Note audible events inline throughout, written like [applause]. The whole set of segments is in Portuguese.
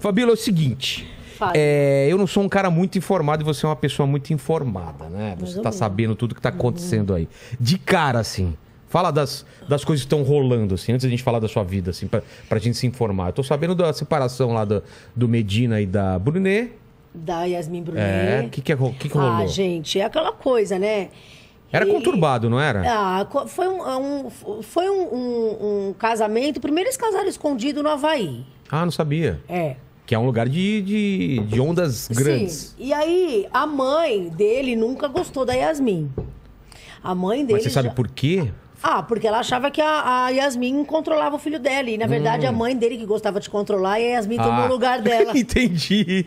Fabíola, é o seguinte. É, eu não sou um cara muito informado e você é uma pessoa muito informada, né? Você tá sabendo tudo que tá uhum. acontecendo aí. De cara, assim. Fala das, das coisas que estão rolando, assim, antes da gente falar da sua vida, assim, pra, pra gente se informar. Eu tô sabendo da separação lá do, do Medina e da Brunet. Da Yasmin Brunet. É, o que, que, é que, que ah, rolou? Ah, gente, é aquela coisa, né? Era conturbado, não era? Ah, foi um, é um foi um, um, um casamento. Primeiro eles casaram escondido no Havaí. Ah, não sabia. É. Que é um lugar de, de, de ondas grandes. Sim. E aí, a mãe dele nunca gostou da Yasmin. A mãe dele. Mas você já... sabe por quê? Ah, porque ela achava que a, a Yasmin controlava o filho dela. E, na verdade, hum. a mãe dele que gostava de controlar e a Yasmin ah. tomou o lugar [laughs] dela. Entendi.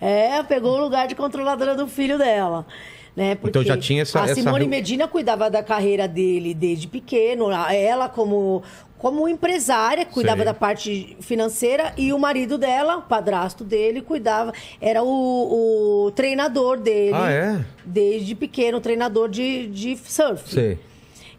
É, pegou o lugar de controladora do filho dela. Né? Então porque então já tinha essa. A Simone essa... Medina cuidava da carreira dele desde pequeno. Ela, como, como empresária, cuidava Sei. da parte financeira e o marido dela, o padrasto dele, cuidava. Era o, o treinador dele. Ah, é? Desde pequeno, treinador de, de surf. Sei.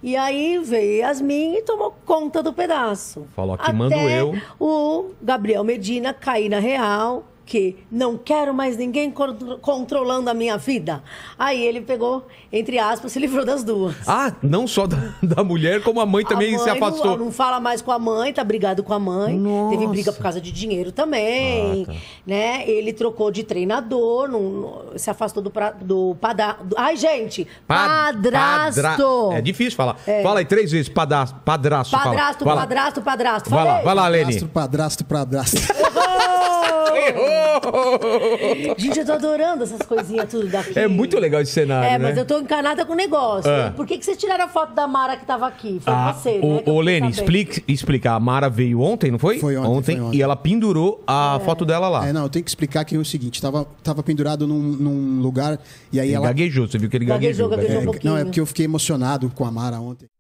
E aí veio Yasmin e tomou conta do pedaço. Falou, aqui mando eu. o Gabriel Medina cair na real que não quero mais ninguém contro controlando a minha vida. Aí ele pegou, entre aspas, se livrou das duas. Ah, não só da, [laughs] da mulher, como a mãe também a mãe se afastou. Não, não, fala mais com a mãe, tá brigado com a mãe. Nossa. Teve briga por causa de dinheiro também, ah, tá. né? Ele trocou de treinador, não, não, se afastou do, pra, do padrasto. Ai, gente, padrasto. Padra... É difícil falar. É. Fala aí três vezes, padrasto. Padrasto, padrasto, fala. padrasto, padrasto. Vai lá, vai lá, Leni. Padrasto, padrasto, padrasto. Errou! [laughs] Errou! Gente, eu tô adorando essas coisinhas tudo daqui. É muito legal esse cenário. É, né? mas eu tô encanada com o negócio. Ah. Por que, que vocês tiraram a foto da Mara que tava aqui? Foi ah, você, o, né? Ô, Lene, explica, explica. A Mara veio ontem, não foi? Foi ontem. ontem, foi ontem. E ela pendurou a é. foto dela lá. É, não, eu tenho que explicar que é o seguinte: tava, tava pendurado num, num lugar e aí ele ela. Gaguejou, você viu que ele gaguejou. Gaguejou, gaguejou um é, Não, é porque eu fiquei emocionado com a Mara ontem.